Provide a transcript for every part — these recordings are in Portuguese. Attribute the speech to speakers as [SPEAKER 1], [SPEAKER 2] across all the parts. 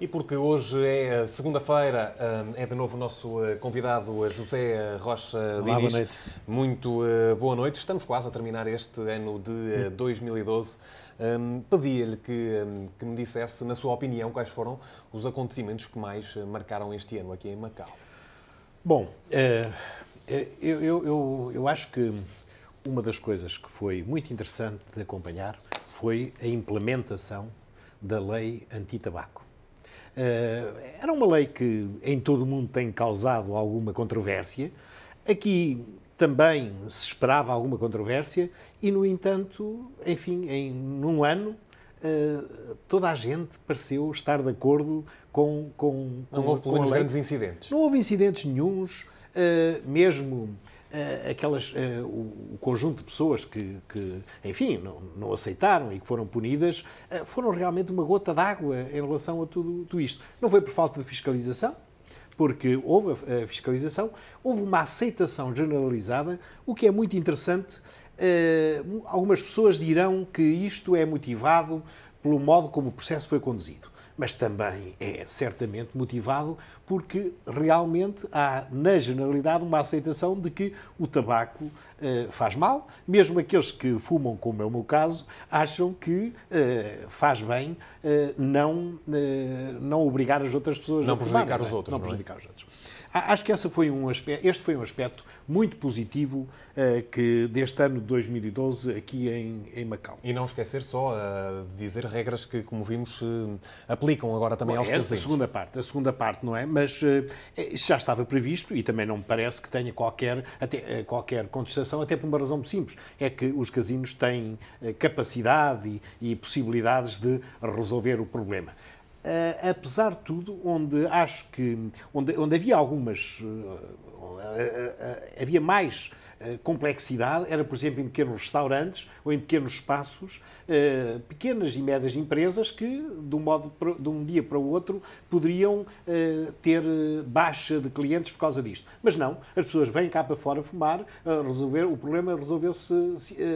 [SPEAKER 1] E porque hoje é eh, segunda-feira, eh, é de novo o nosso eh, convidado José Rocha Olá, Diniz. Boa noite. Muito boa noite. Estamos quase a terminar este ano de 2012. Um, hum, Pedia-lhe que, hum, que me dissesse, na sua opinião, quais foram os acontecimentos que mais marcaram este ano aqui em Macau.
[SPEAKER 2] Bom, eu, eu, eu, eu acho que uma das coisas que foi muito interessante de acompanhar foi a implementação da lei anti-tabaco. Eh, era uma lei que em todo o mundo tem causado alguma controvérsia. Aqui também se esperava alguma controvérsia e, no entanto, enfim, em num ano eh, toda a gente pareceu estar de acordo com, com, com não houve com grandes incidentes. Não houve incidentes nenhums, eh, mesmo eh, aquelas, eh, o conjunto de pessoas que, que enfim, não, não, aceitaram e que foram punidas eh, foram realmente uma gota d'água em relação a tudo, tudo isto. Não foi por falta de fiscalização, porque houve a fiscalização, houve uma aceitação generalizada, o que é muito interessante. Algumas pessoas dirão que isto é motivado pelo modo como o processo foi conduzido mas também é certamente motivado porque realmente há, na generalidade, uma aceitação de que o tabaco eh, faz mal. Mesmo aqueles que fumam, como é o meu caso, acham que eh, faz bem eh, não, não obrigar as outras pessoas não a fumar. Prejudicar é? os outros, não, não é? prejudicar os outros. Acho que essa foi um aspecto, este foi um aspecto muito positivo uh, que deste ano de 2012 aqui em, em Macau. E não esquecer só uh, dizer regras que, como vimos, uh, aplicam agora também Bom, aos é, A segunda parte, a segunda parte, não é? Mas já estava previsto e também não me parece que tenha qualquer, até, qualquer contestação, até por uma razão simples, é que os casinos têm capacidade e, e possibilidades de resolver o problema. Eh, apesar de tudo, onde acho que onde, onde havia algumas eh, eh, eh, eh, havia mais complexidade, era, por exemplo, em pequenos restaurantes ou em pequenos espaços, pequenas e médias empresas que, de um, modo, de um dia para o outro, poderiam ter baixa de clientes por causa disto. Mas não, as pessoas vêm cá para fora fumar, resolver, o problema resolveu-se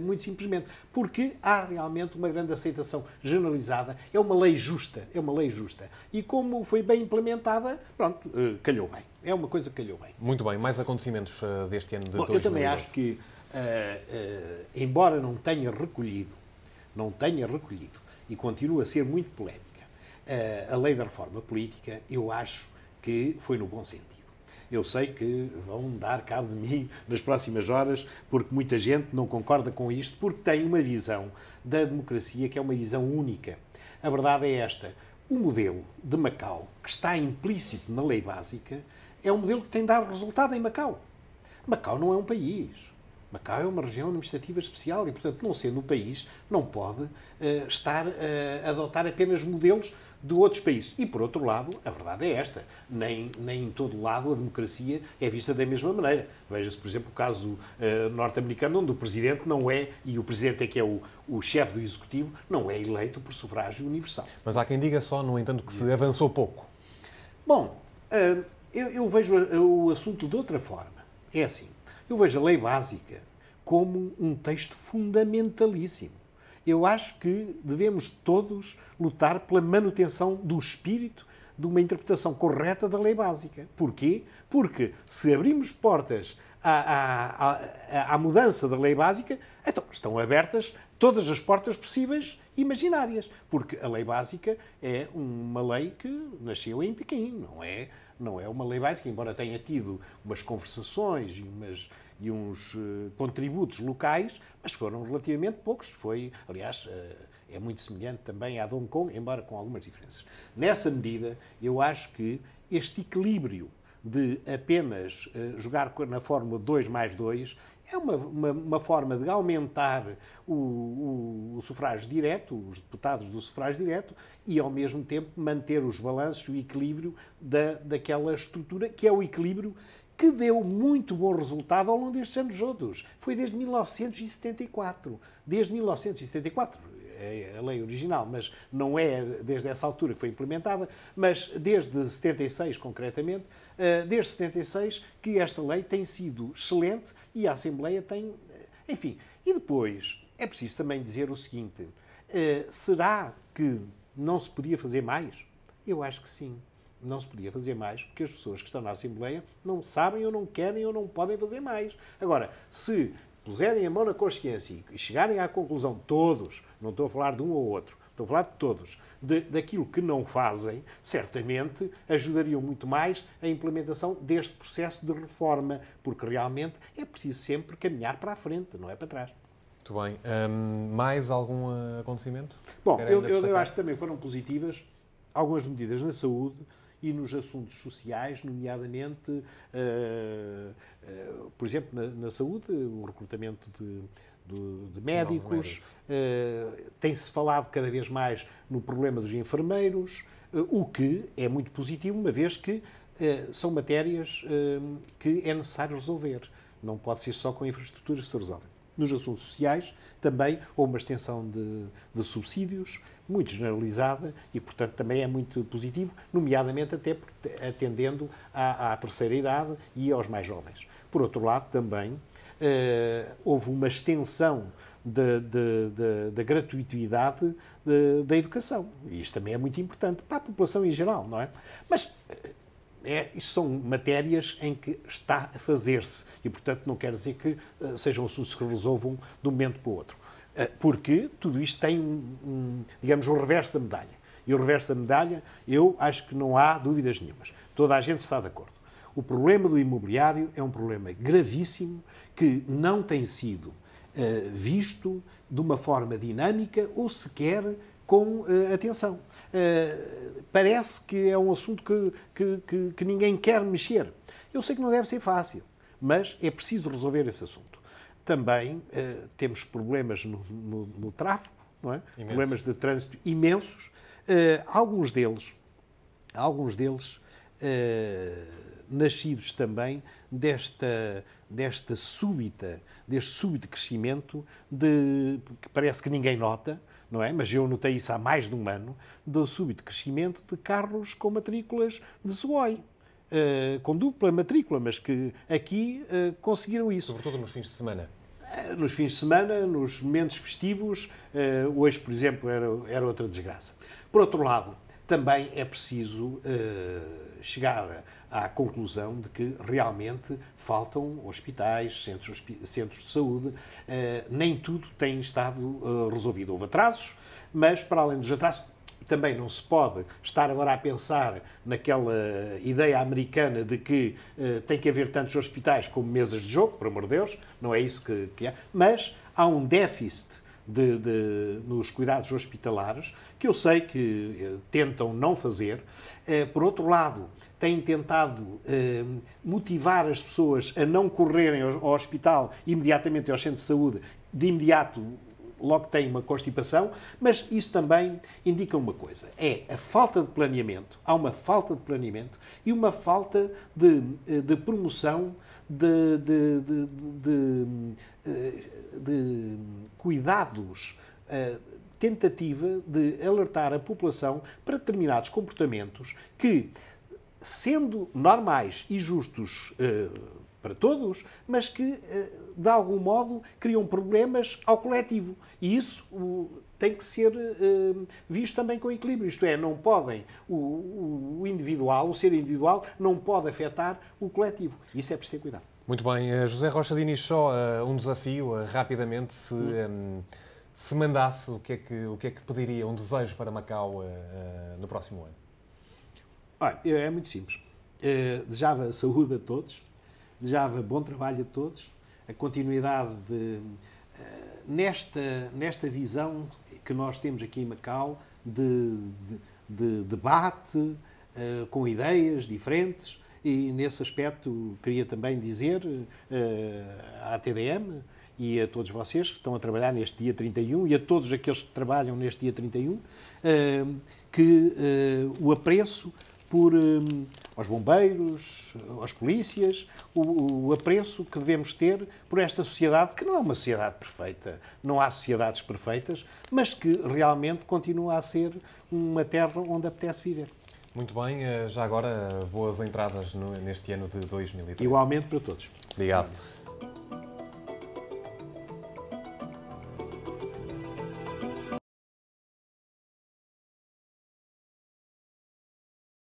[SPEAKER 2] muito simplesmente, porque há realmente uma grande aceitação generalizada, é uma lei justa, é uma lei justa. E como foi bem implementada, pronto, calhou bem. É uma coisa que calhou bem.
[SPEAKER 1] Muito bem. Mais acontecimentos uh, deste ano de Bom, 2012? Eu também acho
[SPEAKER 2] que, uh, uh, embora não tenha recolhido, não tenha recolhido, e continua a ser muito polémica, a lei da reforma política, eu acho que foi no bom sentido. Eu sei que vão dar cabo de mim nas próximas horas, porque muita gente não concorda com isto, porque tem uma visão da democracia que é uma visão única. A verdade é esta: o modelo de Macau, que está implícito na lei básica, é um modelo que tem dado resultado em Macau. Macau não é um país. Macau é uma região administrativa especial e, portanto, não sendo um país, não pode uh, estar uh, eh, a adotar apenas modelos de outros países. E, por outro lado, a verdade é esta: nem, nem em todo lado a democracia é vista da mesma maneira. Veja-se, por exemplo, o caso uh, norte-americano, onde o presidente não é, e o presidente é que é o, o chefe do executivo, não é eleito por sufrágio universal. Mas há
[SPEAKER 1] quem diga só, no entanto, que se avançou pouco.
[SPEAKER 2] Bom. Uh, eu, eu vejo o assunto de outra forma. É assim, eu vejo a lei básica como um texto fundamentalíssimo. Eu acho que devemos todos lutar pela manutenção do espírito de uma interpretação correta da lei básica. Porquê? Porque se abrimos portas a, a, a, à, mudança da lei básica, então estão abertas todas as portas possíveis e imaginárias, porque a lei básica é uma lei que nasceu em Pequim, não é, não é uma lei básica, embora tenha tido umas conversações e, umas, e uns uh, contributos locais, mas foram relativamente poucos. Foi, aliás, uh, é muito semelhante também à de Hong Kong, embora com algumas diferenças. Nessa medida, eu acho que este equilíbrio de apenas eh, jogar na Fórmula 2 mais 2 é uma, uma, uma forma de aumentar o, o, o, sufrágio direto, os deputados do sufrágio direto, e ao mesmo tempo manter os balanços e o equilíbrio da, daquela estrutura, que é o equilíbrio que deu muito bom resultado ao longo destes anos todos. Foi desde 1974. Desde 1974, é, é a lei original, mas não é desde essa altura que foi implementada, mas desde 76, concretamente, eh, desde 76 que esta lei tem sido excelente e a Assembleia tem. Eh, enfim, e depois é preciso também dizer o seguinte: eh, será que não se podia fazer mais? Eu acho que sim. Não se podia fazer mais porque as pessoas que estão na Assembleia não sabem ou não querem ou não podem fazer mais. Agora, se puserem a mão na consciência e chegarem à conclusão, todos, não estou a falar de um ou outro, estou a falar de todos, de, daquilo que não fazem, certamente ajudariam muito mais a implementação deste processo de reforma, porque realmente é preciso sempre caminhar para a frente, não é para trás.
[SPEAKER 1] Muito bem. Um, mais algum eh, acontecimento? Bom, eu, eu, eu acho
[SPEAKER 2] que também foram positivas algumas medidas na saúde e nos assuntos sociais, nomeadamente, uh, uh, por exemplo, na, na, saúde, o recrutamento de, de, de médicos, uh, tem-se falado cada vez mais no problema dos enfermeiros, o que é muito positivo, uma vez que são matérias que é necessário resolver. Não pode ser só com infraestruturas que se resolvem nos assuntos sociais, também houve uma extensão de, de, subsídios, muito generalizada, e, portanto, também é muito positivo, nomeadamente até atendendo à, à terceira idade e aos mais jovens. Por outro lado, também eh, houve uma extensão da gratuitidade da educação. E isto também é muito importante para a população em geral, não é? Mas é, são matérias em que está a fazer-se e, portanto, não quer dizer que uh, sejam assuntos que resolvam de um momento para o outro. Uh, porque tudo isto tem, um, um, digamos, o um reverso da medalha. E o reverso da medalha, eu acho que não há dúvidas nenhumas. Toda a gente está de acordo. O problema do imobiliário é um problema gravíssimo que não tem sido uh, visto de uma forma dinâmica ou sequer com uh, atenção. Uh, parece que é um assunto que, que, que, que, ninguém quer mexer. Eu sei que não deve ser fácil, mas é preciso resolver esse assunto. Também uh, temos problemas no, no, no tráfego, é? problemas de trânsito imensos. alguns deles, alguns deles nascidos também desta, desta súbita, deste súbito crescimento de, que parece que ninguém nota, não é? Mas eu notei isso há mais de um ano, do súbito crescimento de carros com matrículas de Sugoi. Uh, com dupla matrícula, mas que aqui uh, conseguiram isso. Sobretudo nos fins de semana eh, nos fins de semana, nos momentos festivos. hoje, por exemplo, era, era outra desgraça. Por outro lado, também é preciso eh, chegar à conclusão de que realmente faltam hospitais, centros, centros de saúde, eh, nem tudo tem estado eh, resolvido. Houve atrasos, mas para além dos atrasos, também não se pode estar agora a pensar naquela ideia americana de que tem que haver tantos hospitais como mesas de jogo, por amor de Deus, não é isso que, que é. mas há um déficit de, de, nos cuidados hospitalares, que eu sei que eh, tentam não fazer. Eh, por outro lado, têm tentado eh, motivar as pessoas a não correrem ao, ao hospital imediatamente aos centros de saúde, de imediato logo que têm uma constipação, mas isso também indica uma coisa: é a falta de planeamento. Há uma falta de planeamento e uma falta de, eh, de promoção de, de, de, de eh, cuidados, eh, tentativa de alertar a população para determinados comportamentos que, sendo normais e justos eh, para todos, mas que, de algum modo, criam problemas ao coletivo. E isso tem que ser uh, visto também com equilíbrio. Isto é, não podem, o, o, individual, o ser individual, não pode afetar o coletivo. Isso é preciso ter cuidado.
[SPEAKER 1] Muito bem. Eh, José Rocha Diniz, só uh, um desafio, uh, rapidamente, se, um, se mandasse, o que, é que, o que é que pediria, um desejo para Macau
[SPEAKER 2] no próximo ano? Olha, é muito simples. desejava saúde a todos, desejava bom trabalho a todos, a continuidade de, nesta, nesta visão que nós temos aqui em Macau de, de, de debate uh, com ideias diferentes. E nesse aspecto queria também dizer uh, à TDM e a todos vocês que estão a trabalhar neste dia 31 e a todos aqueles que trabalham neste dia 31 uh, eh, que o apreço por, aos bombeiros, às polícias, o, o, apreço que devemos ter por esta sociedade, que não é uma sociedade perfeita, não há sociedades perfeitas, mas que realmente continua a ser uma terra onde apetece viver.
[SPEAKER 1] Muito bem, eh, já agora eh, boas entradas neste ano de 2013. Igualmente para todos. Obrigado.